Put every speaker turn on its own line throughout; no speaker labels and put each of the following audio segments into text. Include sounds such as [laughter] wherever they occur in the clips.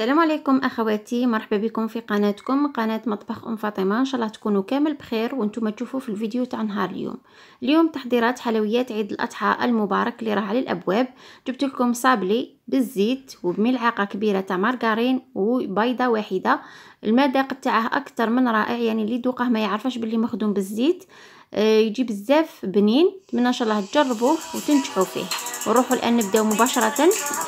السلام عليكم اخواتي مرحبا بكم في قناتكم قناه مطبخ ام فاطمه ان شاء الله تكونوا كامل بخير وانتم تشوفوا في الفيديو تاع نهار اليوم اليوم تحضيرات حلويات عيد الاضحى المبارك اللي راه على الابواب جبت لكم صابلي بالزيت وبملعقه كبيره تاع مارغرين وبيضه واحده المذاق تاعه اكثر من رائع يعني اللي ذوقه ما يعرفش باللي مخدوم بالزيت آه، يجي بزاف بنين نتمنى ان شاء الله تجربوه وتنجحوا فيه ونروحوا الان نبداو مباشره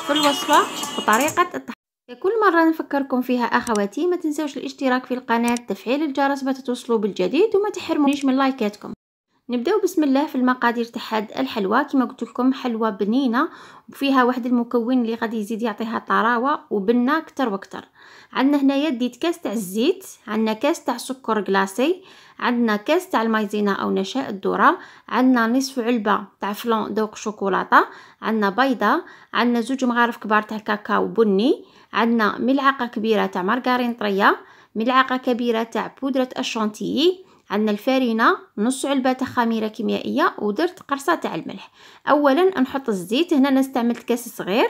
في الوصفه وطريقه التحضير كل مرة نفكركم فيها أخواتي ما تنسوش الاشتراك في القناة تفعيل الجرس باش توصلوا بالجديد وما تحرمونيش من لايكاتكم نبداو بسم الله في المقادير تاع هاد الحلوى كما قلت لكم حلوى بنينه وفيها واحد المكون اللي غادي يزيد يعطيها طراوه وبنه كتر واكثر عندنا هنايا ديت كاس تاع الزيت عندنا كاس تاع سكر كلاصي عندنا كاس تاع المايزينا او نشاء الذره عندنا نصف علبه تاع فلون ذوق شوكولاته عندنا بيضه عندنا زوج مغارف كبار تاع كاكاو بني عندنا ملعقه كبيره تاع مارغرين طريه ملعقه كبيره تاع بودره الشانتيي عندنا الفارينة نص علبه خميره كيميائيه ودرت قرصه تاع الملح اولا نحط الزيت هنا انا استعملت كاس صغير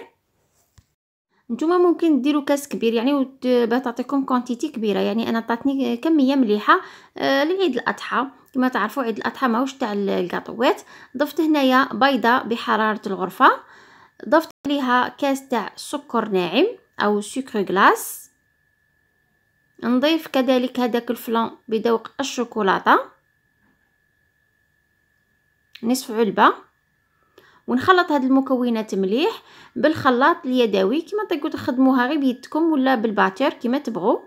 نتوما ممكن ديروا كاس كبير يعني تعطيكم كونتيتي كبيره يعني انا عطاتني كميه مليحه آه، لعيد الاضحى كما تعرفوا عيد الاضحى ماهوش تاع الكاطوات ضفت هنايا بيضه بحراره الغرفه ضفت عليها كاس تاع سكر ناعم او سكر غلاس نضيف كذلك هذاك الفلان بذوق الشوكولاته نصف علبه ونخلط هاد المكونات مليح بالخلاط اليدوي كما تقدروا تخدموها غير بيدكم ولا بالباتير كما تبغوا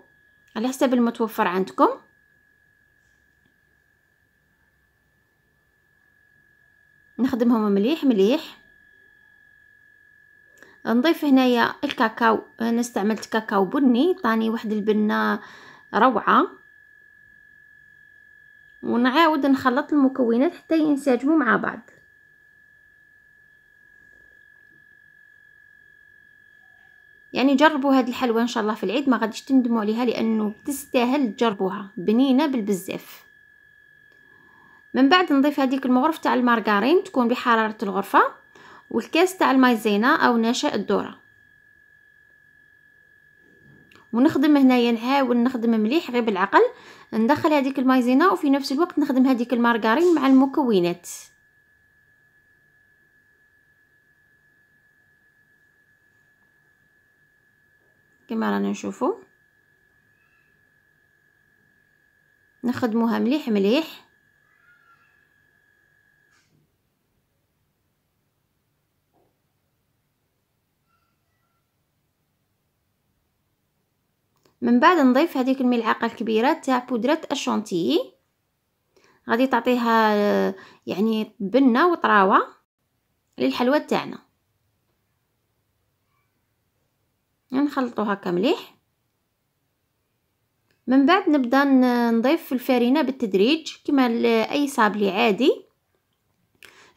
على حسب المتوفر عندكم نخدمهم مليح مليح نضيف هنايا الكاكاو انا آه، استعملت كاكاو بني طاني واحد البنه روعه ونعاود نخلط المكونات حتى ينسجموا مع بعض يعني جربوا هذه الحلوه ان شاء الله في العيد ما غاديش تندموا عليها لانه تستاهل تجربوها بنينه بالبزاف من بعد نضيف هذيك المغرف تاع المارغرين تكون بحراره الغرفه والكاس تاع المايزينا او نشا الذره ونخدم هنايا نحاول نخدم مليح غير بالعقل ندخل هذيك المايزينا وفي نفس الوقت نخدم هذيك المارغرين مع المكونات كما رانا نشوفو نخدموها مليح مليح من بعد نضيف هذيك الملعقه الكبيره تاع بودره الشونتيي غادي تعطيها آه، يعني بنه وطراوه للحلوى تاعنا هكا مليح من بعد نبدا نضيف الفرينه بالتدريج كما اي صابلي عادي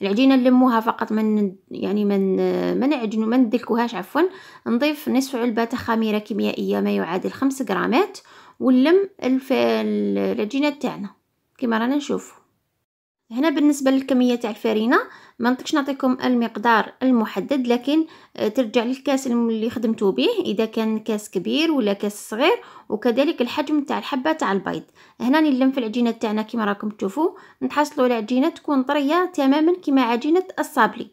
العجينه نلموها فقط من يعني من ما نعجنو ما ندلكوهاش عفوا نضيف نصف علبه خميره كيميائيه ما يعادل خمس غرامات ونلم العجينه تاعنا كما رانا نشوفو هنا بالنسبه للكميه تاع الفارينة ما نطيقش نعطيكم المقدار المحدد لكن آه، ترجع للكاس اللي خدمتو به اذا كان كاس كبير ولا كاس صغير وكذلك الحجم تاع الحبه تاع البيض هنا نلم في العجينه تاعنا كما راكم تشوفوا نتحصلوا على عجينه تكون طريه تماما كما عجينه الصابلي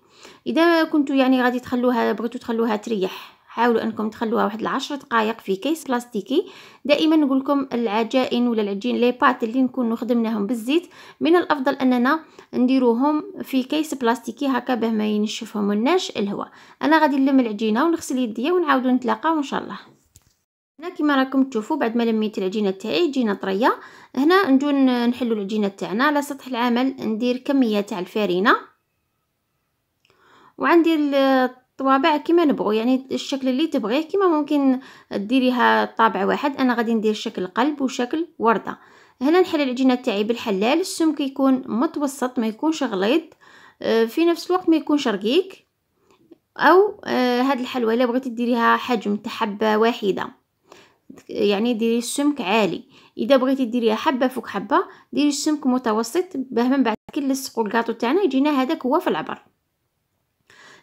اذا كنتو يعني غادي تخلوها بغيتو تخلوها تريح حاولوا انكم تخلوها واحد العشر دقائق في كيس بلاستيكي دائما نقول لكم العجائن ولا العجين لي بات اللي نكونوا خدمناهم بالزيت من الافضل اننا نديروهم في كيس بلاستيكي هكا باه ما ينشفهم الناش الهواء انا غادي نلم العجينه ونغسل يديا ونعاودوا نتلاقاو ان شاء الله هنا كما راكم تشوفوا بعد ما لميت العجينه تاعي جينا طريه هنا نجو نحلوا العجينه تاعنا على سطح العمل ندير كميه تاع الفارينه وعندي طوابع كما نبغو يعني الشكل اللي تبغيه كما ممكن ديريها طابع واحد انا غادي ندير شكل قلب وشكل ورده هنا نحل العجينه تاعي بالحلال السمك كيكون متوسط ما يكونش غليظ آه، في نفس الوقت ما يكونش رقيق او آه، هاد الحلوه الا بغيتي ديريها حجم تاع حبه واحده يعني ديري السمك عالي اذا بغيتي ديريها حبه فوق حبه ديري السمك متوسط باه من بعد كي نلصقوا الكاطو تاعنا يجينا هذاك هو في العبر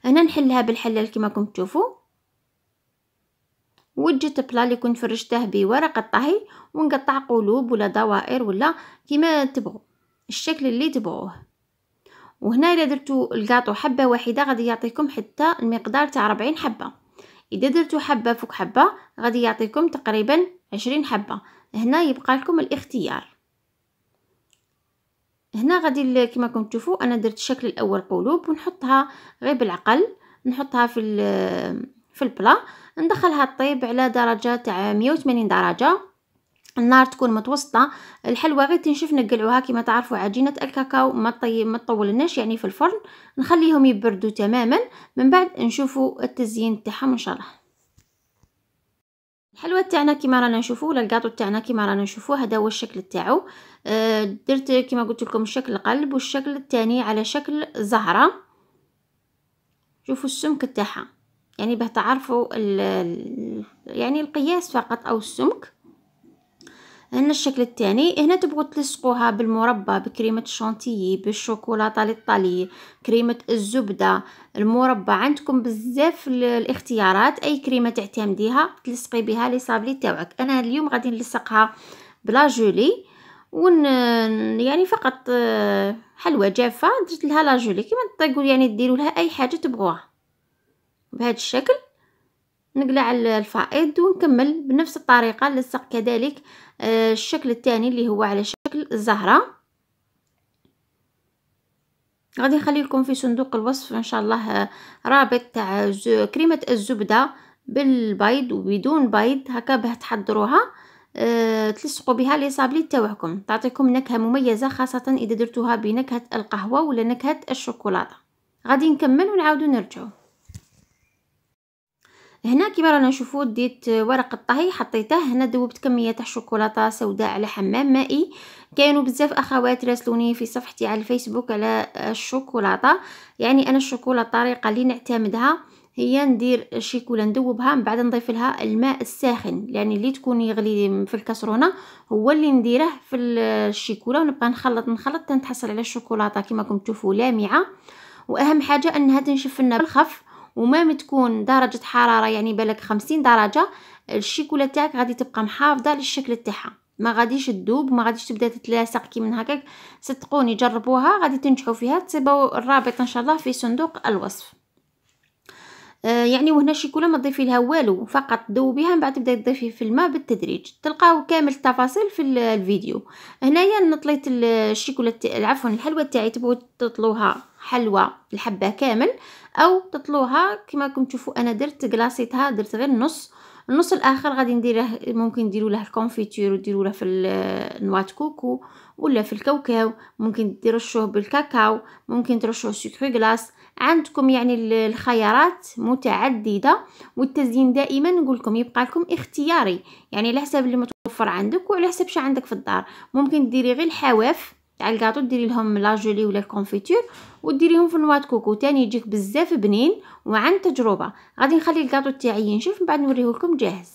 هنا نحلها بالحلال كما راكم تشوفوا وجدت بلا اللي كنت فرشته بورق الطهي ونقطع قلوب ولا دوائر ولا كما تبغوا الشكل اللي تبغوه وهنا الا درتو الكاطو حبه واحده غادي يعطيكم حتى المقدار تاع 40 حبه اذا درتو حبه فوق حبه غادي يعطيكم تقريبا 20 حبه هنا يبقى لكم الاختيار هنا غادي كما راكم تشوفوا انا درت الشكل الاول قلوب ونحطها غير بالعقل نحطها في في البلا ندخلها طيب على درجه تاع 180 درجه النار تكون متوسطه الحلوى غير تنشف نقلعوها كما تعرفوا عجينه الكاكاو ما طيب ما طولناش يعني في الفرن نخليهم يبردوا تماما من بعد نشوفوا التزيين تاعهم ان شاء الله الحلوى تاعنا كيما رانا نشوفو ولا الكاطو تاعنا كيما رانا نشوفو هذا هو الشكل تاعو آه درت كيما قلت لكم شكل قلب والشكل الثاني على شكل زهره شوفوا السمك تاعها يعني باه تعرفوا يعني القياس فقط او السمك هنا الشكل الثاني هنا تبغوا تلصقوها بالمربى بكريمه الشونتيي بالشوكولاته الايطالي كريمه الزبده المربى عندكم بزاف الاختيارات اي كريمه تعتمديها تلصقي بها لي صابلي تاعك انا اليوم غادي نلصقها بلا جولي ون يعني فقط آه، حلوه جافه درت لها لا جولي كيما تقول يعني ديروا لها اي حاجه تبغوها بهذا الشكل نقلع الفائض ونكمل بنفس الطريقة نلصق كذلك آه، الشكل الثاني اللي هو على شكل الزهرة غادي نخلي لكم في صندوق الوصف ان شاء الله آه، رابط تاع كريمه الزبده بالبيض وبدون بيض هكا باه تحضروها أه تلصقوا بها لي صابلي تاعكم تعطيكم نكهه مميزه خاصه اذا درتوها بنكهه القهوه ولا نكهه الشوكولاته غادي نكمل ونعاودو نرجعو هنا كيما رانا نشوفو ديت ورق الطهي حطيته هنا دوبت كميه تاع الشوكولاتة سوداء على حمام مائي كانوا بزاف اخوات راسلوني في صفحتي على الفيسبوك على الشوكولاته يعني انا الشوكولاته الطريقه اللي نعتمدها هي ندير الشيكولا ندوبها من بعد نضيف لها الماء الساخن يعني اللي تكون يغلي في الكسرونه هو اللي نديره في الشيكولا ونبقى نخلط نخلط تنتحصل على الشوكولاته كما راكم تشوفوا لامعه واهم حاجه انها تنشف لنا بالخف ومام تكون درجة حرارة يعني بالك خمسين درجة الشيكولا تاعك غادي تبقى محافظة للشكل تاعها ما غاديش تذوب ما غاديش تبدا تتلاصق كي من هكاك صدقوني جربوها غادي تنجحوا فيها تسيبوا الرابط ان شاء الله في صندوق الوصف آه يعني وهنا الشيكولا ما تضيفي لها والو فقط ذوبيها من بعد تبداي تضيفي في الماء بالتدريج تلقاو كامل التفاصيل في الفيديو هنايا نطليت الشيكولا عفوا الحلوى تاعي تبغوا تطلوها حلوى الحبه كامل او تطلوها كما راكم تشوفوا انا درت كلاصيتها درت غير النص النص الاخر غادي نديره ممكن ديروا له الكونفيتور وديروا له في [hesitation] نواه كوكو ولا في الكاوكاو ممكن ترشوه بالكاكاو ممكن ترشوه سكري غلاس عندكم يعني [hesitation] الخيارات متعدده والتزيين دائما نقول لكم يبقى لكم اختياري يعني على حسب اللي متوفر عندك وعلى حسب عندك في الدار ممكن ديري غير الحواف تاع الكاطو ديري لهم لا جولي ولا الكونفيتور وديريهم في نواه كوكو تاني يجيك بزاف بنين وعن تجربه غادي نخلي الكاطو تاعي ينشف من بعد نوريه لكم جاهز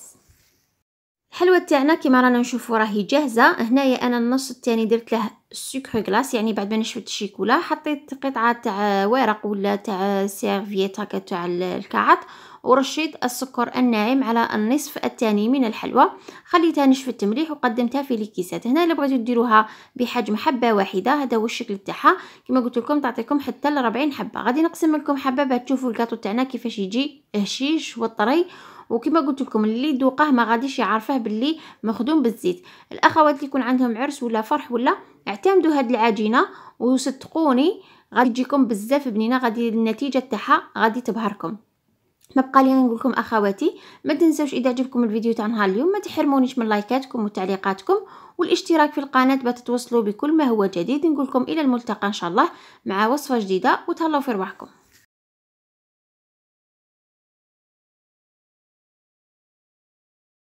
الحلوه تاعنا كيما رانا نشوفو راهي جاهزه هنايا انا النص الثاني درت له السكر غلاس يعني بعد ما نشفت الشيكولا حطيت قطعه تاع ورق ولا تاع سيرفيت هكا تاع الكعط ورشيت السكر الناعم على النصف الثاني من الحلوى خليتها نشفت التمليح وقدمتها في الكيسات هنا اللي بغيتو ديروها بحجم حبه واحده هذا هو الشكل تاعها كما قلت لكم تعطيكم حتى ل 40 حبه غادي نقسم لكم حبه باش تشوفوا الكاطو تاعنا كيفاش يجي هشيش وطري وكما قلت لكم اللي ذوقه ما غاديش يعرفه باللي مخدوم بالزيت الاخوات اللي يكون عندهم عرس ولا فرح ولا اعتمدوا هاد العجينه وصدقوني غادي تجيكم بزاف بنينه غادي النتيجه تاعها غادي تبهركم ما بقى لي نقول لكم اخواتي ما تنساوش اذا عجبكم الفيديو تاع نهار اليوم ما تحرمونيش من لايكاتكم وتعليقاتكم والاشتراك في القناه باش تتوصلوا بكل ما هو جديد نقول لكم الى الملتقى ان شاء الله مع وصفه جديده وتهلاو في رواحكم